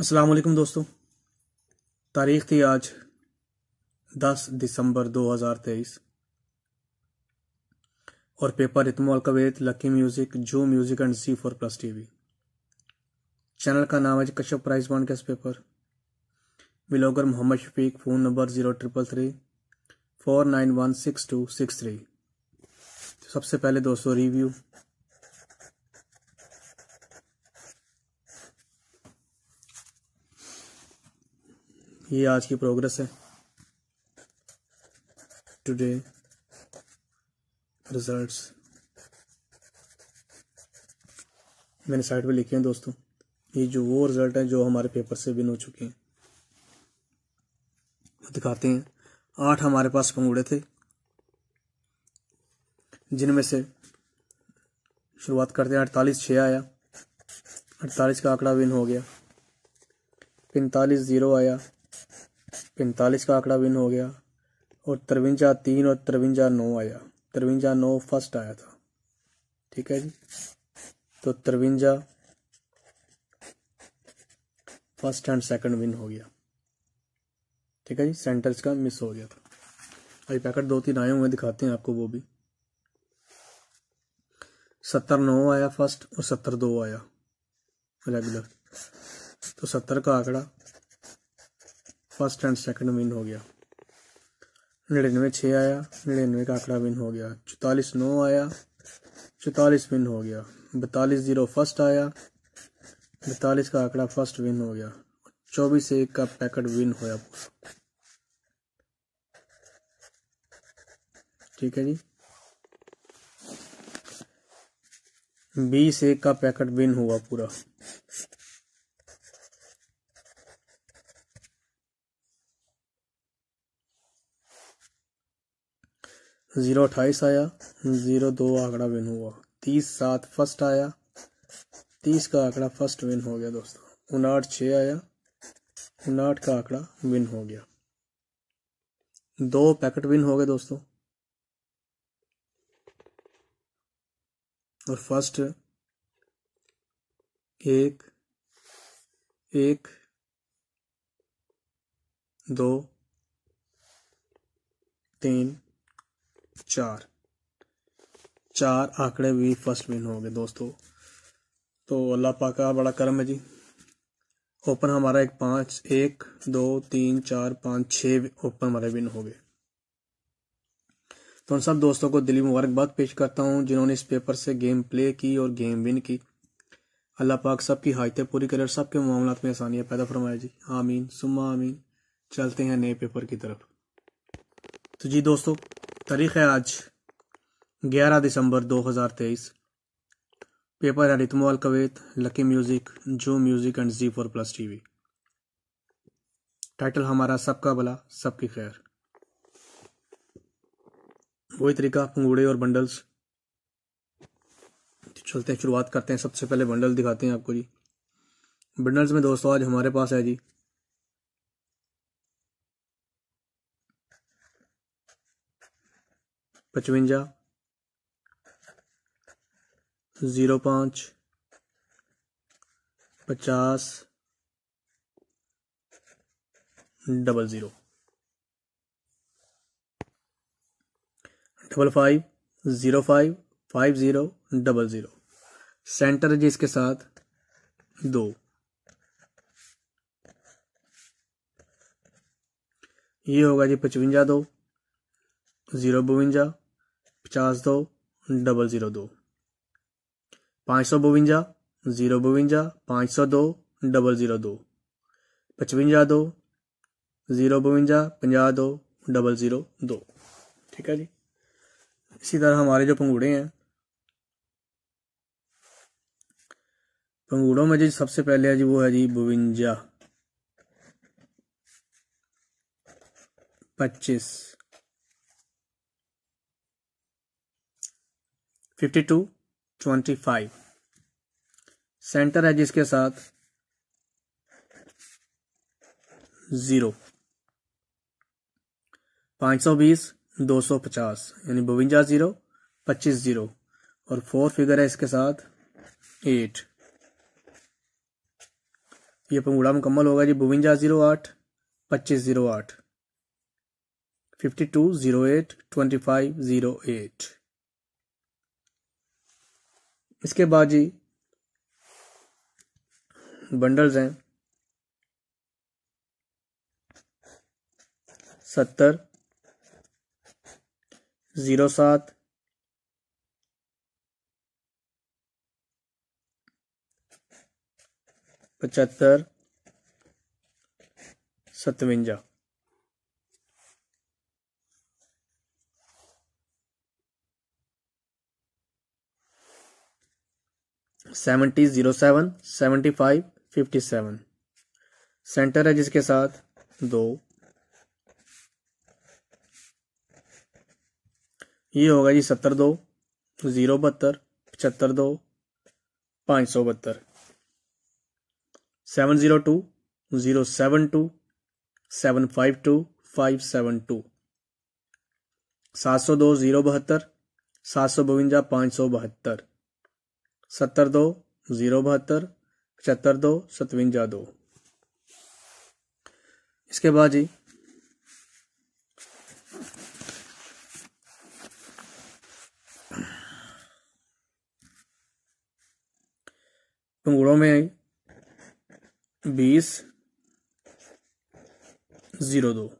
असलम दोस्तों तारीख थी आज 10 दिसंबर 2023 और पेपर इतमोल अलकवेत लकी म्यूजिक जो music and C four plus TV channel का नाम है Kashyap prize bond guess paper blogger Mohammad Shafiq phone number zero triple three four nine one six two six three तो सबसे पहले दोस्तों रिव्यू ये आज की प्रोग्रेस है टुडे रिजल्ट्स मैंने साइट पे लिखे हैं दोस्तों ये जो वो रिजल्ट है जो हमारे पेपर से बिन हो चुके हैं दिखाते हैं आठ हमारे पास पंगुड़े थे जिनमें से शुरुआत करते हैं अड़तालीस छः आया अड़तालीस का आंकड़ा विन हो गया पैंतालीस ज़ीरो आया पैंतालीस का आंकड़ा विन हो गया और तिरवंजा तीन और तिरवंजा नौ आया तिरवंजा नौ फर्स्ट आया था ठीक है जी तो तिरवंजा फर्स्ट एंड सेकंड विन हो गया ठीक है जी सेंटर्स का मिस हो गया था अभी पैकेट दो तीन आए हुए दिखाते हैं आपको वो भी सत्तर नौ आया फर्स्ट और सत्तर दो आया रेगुलर तो सत्तर का आंकड़ा फर्स्ट एंड सेकंड विन हो गया निन्यानवे छः आया निन्यानवे का आंकड़ा विन हो गया चौतालीस नौ आया चौतालीस विन हो गया बतालीस जीरो फर्स्ट आया बतालीस का आंकड़ा फर्स्ट विन हो गया चौबीस एक का पैकेट विन होया पूरा ठीक है जी बीस एक का पैकेट विन हुआ पूरा जीरो अट्ठाईस आया जीरो दो आंकड़ा विन हुआ तीस सात फर्स्ट आया तीस का आंकड़ा फर्स्ट विन हो गया दोस्तों उनाहठ छ आया उनाहठ का आंकड़ा विन हो गया दो पैकेट विन हो गए दोस्तों और फर्स्ट एक एक दो तीन चार चार आंकड़े भी फर्स्ट विन होंगे दोस्तों तो अल्लाह पाक का बड़ा करम है जी ओपन हमारा एक पांच एक दो तीन चार पांच छह ओपन हमारे विन हो गए तो उन सब दोस्तों को दिली मुबारकबाद पेश करता हूँ जिन्होंने इस पेपर से गेम प्ले की और गेम विन की अल्लाह पाक सबकी हाजतें पूरी करे और सबके मामला में आसानियाँ पैदा फरमाए जी आमीन सुमा आमीन चलते हैं नए पेपर की तरफ तो जी दोस्तों तारीख है आज 11 दिसंबर 2023 पेपर है रितमोल कवेत लकी म्यूजिक जो music and G four plus TV title हमारा सबका भला सबकी खैर वही तरीका पंगूड़े और बंडल्स चलते हैं शुरुआत करते हैं सबसे पहले बंडल दिखाते हैं आपको जी बंडल्स में दोस्तों आज हमारे पास है जी पचवंजा ज़ीरो पाँच पचास double zero double five zero five five zero double zero centre है जी इसके साथ दो ये होगा जी पचवंजा दो ज़ीरो बवंजा पचास दो डबल ज़ीरो दो पाँच सौ बवंजा ज़ीरो बवंजा पाँच सौ दो डबल ज़ीरो दो पचवंजा दो ज़ीरो बवंजा पंजा दो डबल ज़ीरो दो ठीक है जी इसी तरह हमारे जो पंगूड़े हैं पंगूड़ों में जी सबसे पहले है जी वो है जी बवंजा पच्चीस fifty two twenty five centre है जिसके साथ जीरो पांच सौ बीस दो सौ पचास यानी बवंजा जीरो पच्चीस जीरो और फोर फिगर है इसके साथ एट ये पंगूड़ा मुकम्मल होगा जी बुविंजा जीरो आठ पच्चीस जीरो आठ fifty two zero eight twenty five zero eight इसके बाद जी बंडल्स हैं सत्तर जीरो सात पचहत्तर सतवंजा seventy zero seven seventy five fifty seven centre है जिसके साथ दो ये होगा जी सत्तर दो जीरो बहत्तर पचहत्तर दो पाँच सौ बहत्तर seven zero two zero seven two seven five two five seven two सात सौ दो जीरो बहत्तर सात सौ बवंजा पाँच सौ बहत्तर सत्तर दो ज़ीरो बहत्तर पचहत्तर दो सतवंजा दो इसके बाद जी पंगुड़ों में आई बीस जीरो दो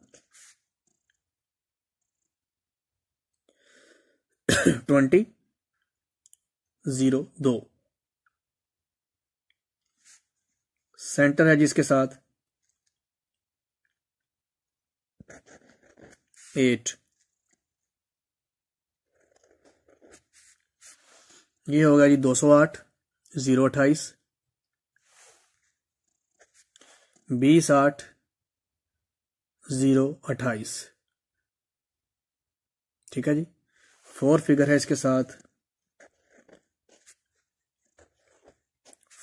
ट्वेंटी जीरो दो सेंटर है जिसके साथ एट ये होगा जी दो सौ आठ जीरो अट्ठाईस बीस आठ जीरो अट्ठाईस ठीक है जी फोर फिगर है इसके साथ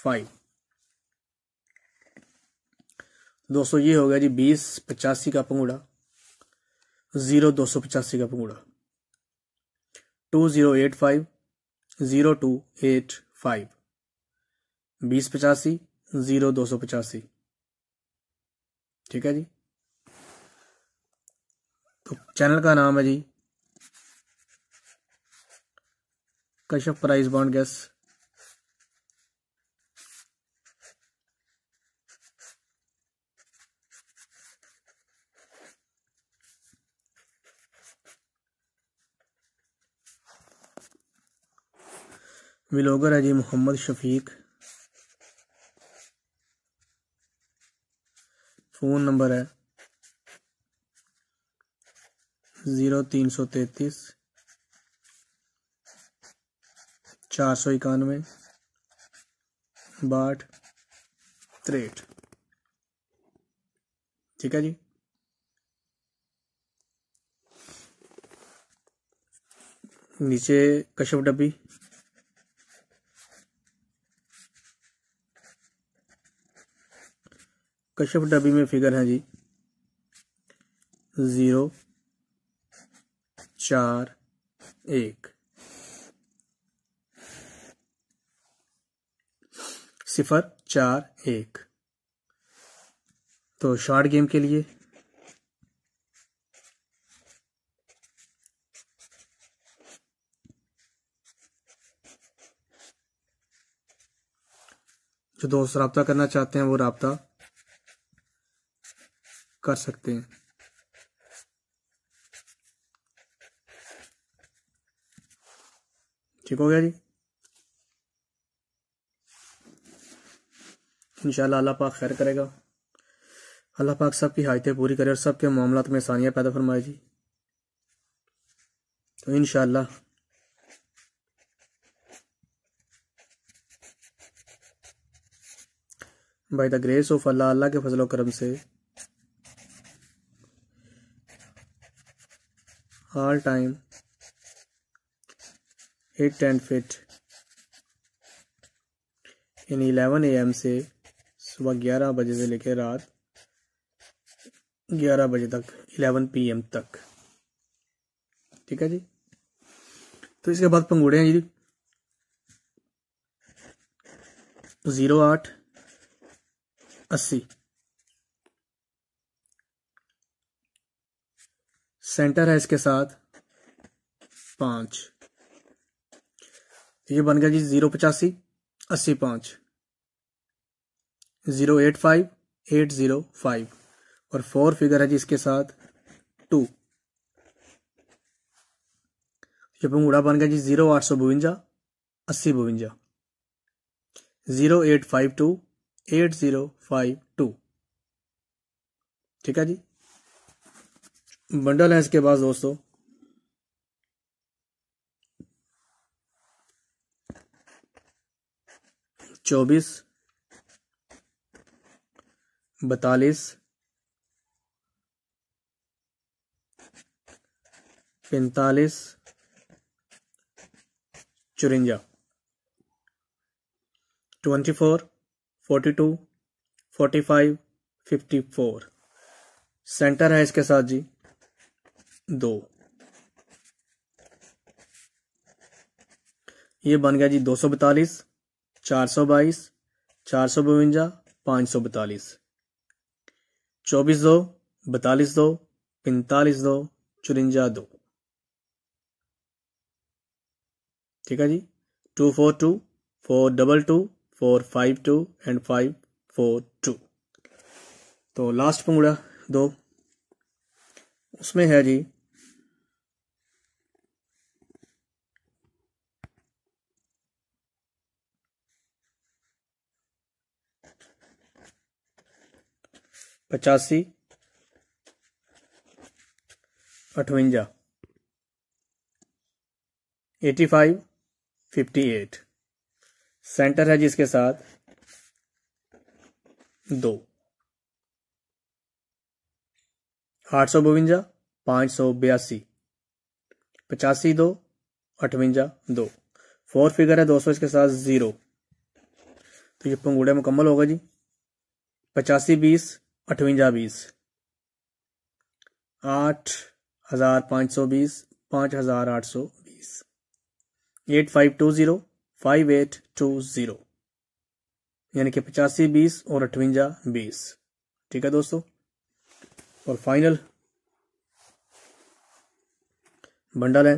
फाइव दोस्तों ये हो गया जी बीस पचासी का पंगुड़ा जीरो दो सौ पचासी का पंगुड़ा two zero eight five zero two eight five बीस पचासी जीरो दो सौ पचासी ठीक है जी तो चैनल का नाम है जी Kashyap prize bond guess blogger है जी मोहम्मद शफीक फ़ोन नंबर है ज़ीरो तीन सौ तैतीस चार सौ इक्यानवे बाट त्रेट ठीक है जी नीचे कश्यप डब्बी कश्यप डबी में फिगर है जी ज़ीरो चार एक सिफर चार एक तो शॉर्ट गेम के लिए जो दोस्त रबता करना चाहते हैं वो रबता कर सकते हैं ठीक हो गया जी इंशाल्लाह अल्लाह पाक खैर करेगा अल्लाह पाक सब की हाजतें पूरी करे और सबके मामला में आसानियां पैदा फरमाए जी तो इनशाला बाई द ग्रेस ऑफ अल्लाह अल्लाह के फजलो करम से all time hit and fit यानी 11 एम से सुबह 11 बजे से लेकर रात 11 बजे तक 11 एम तक ठीक है जी तो इसके बाद पंगूड़े हैं जी जीरो तो आठ अस्सी सेंटर है इसके साथ पांच ये बन गया जी जीरो पचासी अस्सी पांच zero eight five eight zero five और फोर फिगर है जी इसके साथ टू ये पंगूड़ा बन गया जी जीरो आठ सौ बवंजा अस्सी बवंजा zero eight five two eight zero five two ठीक है जी बंडल है इसके पास दोस्तों चौबीस बतालीस पैंतालीस चुरंजा twenty four forty two forty five fifty four centre है इसके साथ जी दो ये बन गया जी दो सौ बतालीस चार सौ बाईस चार सौ बवंजा पाँच सौ बतालीस चौबीस दो बतालीस दो पैंतालीस दो चुरंजा दो ठीक है जी two four two four double two four five two and five four two तो लास्ट पंगुड़ा दो उसमें है जी पचासी अठवंजा eighty five fifty eight centre है जिसके साथ दो आठ सौ बवंजा पांच सौ बयासी पचासी दो अठवंजा दो फोर फिगर है दो सौ इसके साथ ज़ीरो तो ये पंगूड़े मुकम्मल होगा जी पचासी बीस अठवंजा बीस आठ हजार पाँच सौ बीस पाँच हजार आठ सौ बीस eight five two zero five eight two zero यानी कि पचासी बीस और अठवंजा बीस ठीक है दोस्तों और फाइनल बंडल है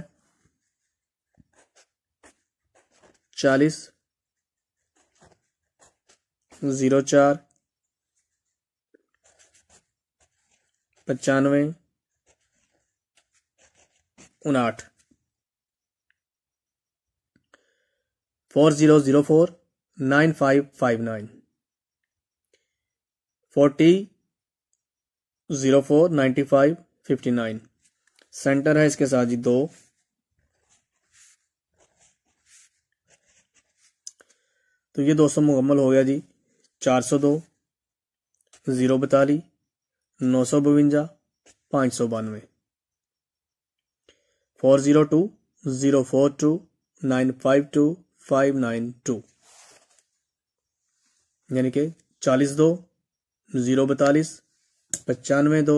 चालीस जीरो चार पचानवे उनाठ four zero zero four nine five five nine forty zero four ninety five fifty nine centre है इसके साथ जी दो तो ये दो सौ मुकम्मल हो गया जी चार सौ दो ज़ीरो बताली नौ सौ बवंजा पाँच सौ बानवे four zero two zero four two nine five two five nine two यानी कि चालीस दो ज़ीरो बतालीस पचानवे दो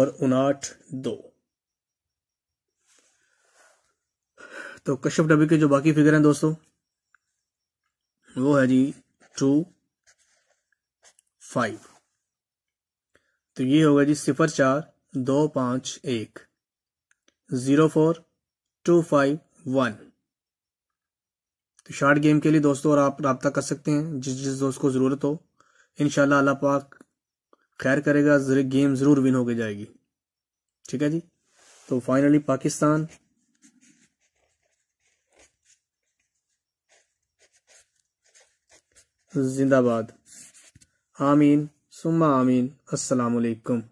और उनाहठ दो तो कश्यप डबे के जो बाकी फिगर हैं दोस्तों वो है जी टू फाइव तो ये होगा जी सिफर चार दो पाँच एक zero four two five one तो शार्ट गेम के लिए दोस्तों और आप रबता कर सकते हैं जिस जिस दोस्त को ज़रूरत हो इन अल्लाह पाक खैर करेगा गेम ज़रूर विन के जाएगी ठीक है जी तो फाइनली पाकिस्तान जिंदाबाद आमीन सुम्मा आमीन अस्सलाम वालेकुम